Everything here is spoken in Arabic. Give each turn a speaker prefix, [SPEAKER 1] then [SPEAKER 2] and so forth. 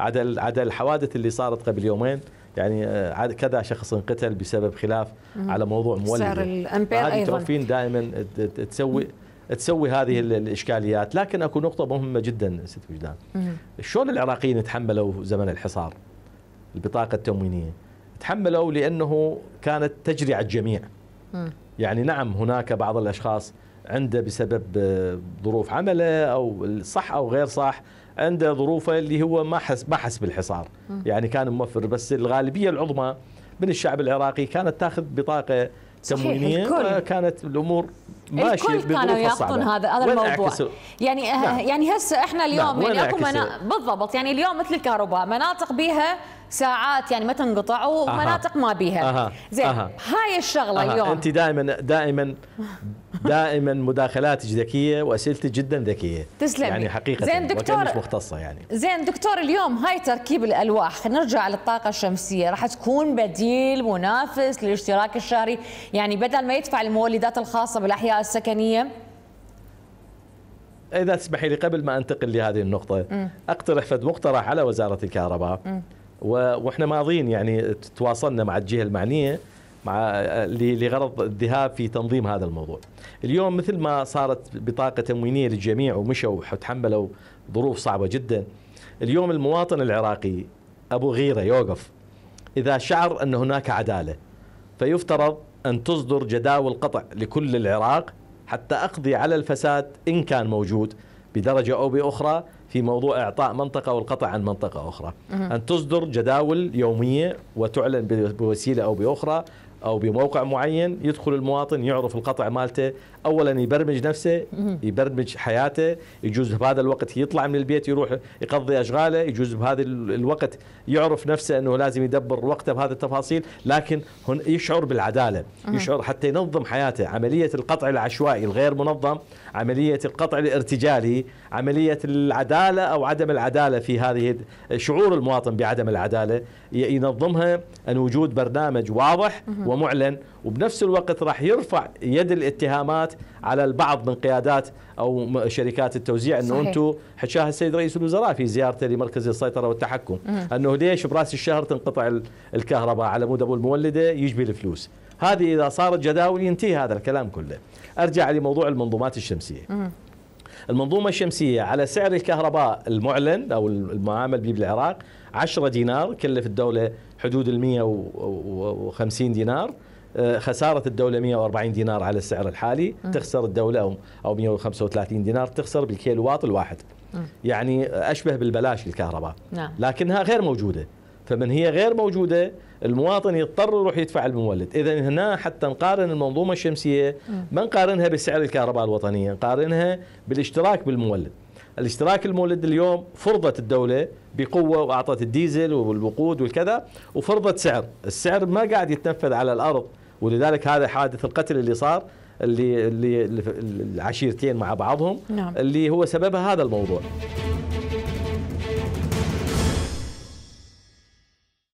[SPEAKER 1] عدا عدا الحوادث اللي صارت قبل يومين يعني آه، كذا شخص انقتل بسبب خلاف على موضوع مولد سعر الامبير هذه توفين دائما تسوي تسوي هذه الاشكاليات لكن اكو نقطه مهمه جدا ست وجدان شلون العراقيين تحملوا زمن الحصار البطاقه التموينيه تحملوا لانه كانت تجري على الجميع يعني نعم هناك بعض الاشخاص عنده بسبب آه، ظروف عمله او صح او غير صح عنده ظروفه اللي هو ما حس ما حس بالحصار يعني كان موفر بس الغالبيه العظمى من الشعب العراقي كانت تاخذ بطاقه تموينيه كانت الامور ماشيه الكل كانوا ياخذون هذا هذا الموضوع يعني آه، نعم. يعني هسه احنا اليوم نعم. يعني اكو بالضبط يعني اليوم مثل الكهرباء مناطق بيها ساعات يعني ما تنقطع ومناطق ما بيها أها. زين أها. هاي الشغله أها. اليوم انت دائما دائما دائما مداخلاتك ذكيه واسئلتك جدا ذكيه تسلم يعني حقيقه زين دكتور مش مختصه يعني زين دكتور اليوم هاي تركيب الالواح نرجع للطاقه الشمسيه راح تكون بديل منافس للاشتراك الشهري يعني بدل ما يدفع المولدات الخاصه بالاحياء السكنيه اذا تسمحي لي قبل ما انتقل لهذه النقطه م. اقترح فد مقترح على وزاره الكهرباء م. واحنا ماضيين يعني تواصلنا مع الجهه المعنيه مع لغرض الذهاب في تنظيم هذا الموضوع. اليوم مثل ما صارت بطاقه تموينيه للجميع ومشوا وتحملوا ظروف صعبه جدا. اليوم المواطن العراقي ابو غيره يوقف اذا شعر ان هناك عداله فيفترض ان تصدر جداول قطع لكل العراق حتى اقضي على الفساد ان كان موجود بدرجه او باخرى في موضوع إعطاء منطقة والقطع عن منطقة أخرى أن تصدر جداول يومية وتعلن بوسيلة أو بأخرى او بموقع معين يدخل المواطن يعرف القطع مالته اولا يبرمج نفسه يبرمج حياته يجوز بهذا الوقت يطلع من البيت يروح يقضي اشغاله يجوز بهذا الوقت يعرف نفسه انه لازم يدبر وقته بهذه التفاصيل لكن هن يشعر بالعداله يشعر حتى ينظم حياته عمليه القطع العشوائي الغير منظم عمليه القطع الارتجالي عمليه العداله او عدم العداله في هذه شعور المواطن بعدم العداله ينظمها ان وجود برنامج واضح ومعلن وبنفس الوقت راح يرفع يد الاتهامات على البعض من قيادات او شركات التوزيع انه انتم حشاها السيد رئيس الوزراء في زيارته لمركز السيطره والتحكم م. انه ليش براس الشهر تنقطع الكهرباء على مود ابو المولده يجبي الفلوس هذه اذا صارت جداول ينتهي هذا الكلام كله ارجع لموضوع المنظومات الشمسيه م. المنظومة الشمسية على سعر الكهرباء المعلن أو المعامل به بالعراق 10 دينار كلف الدولة حدود ال 150 دينار آه، خسارة الدولة 140 دينار على السعر الحالي تخسر الدولة أو 135 دينار تخسر بالكيلو واط الواحد يعني أشبه بالبلاش الكهرباء نعم. لكنها غير موجودة فمن هي غير موجودة المواطن يضطر يروح يدفع المولد إذا هنا حتى نقارن المنظومة الشمسية ما نقارنها بسعر الكهرباء الوطنية نقارنها بالاشتراك بالمولد الاشتراك المولد اليوم فرضت الدولة بقوة وأعطت الديزل والوقود والكذا وفرضت سعر السعر ما قاعد يتنفذ على الأرض ولذلك هذا حادث القتل اللي صار اللي, اللي العشيرتين مع بعضهم نعم. اللي هو سببها هذا الموضوع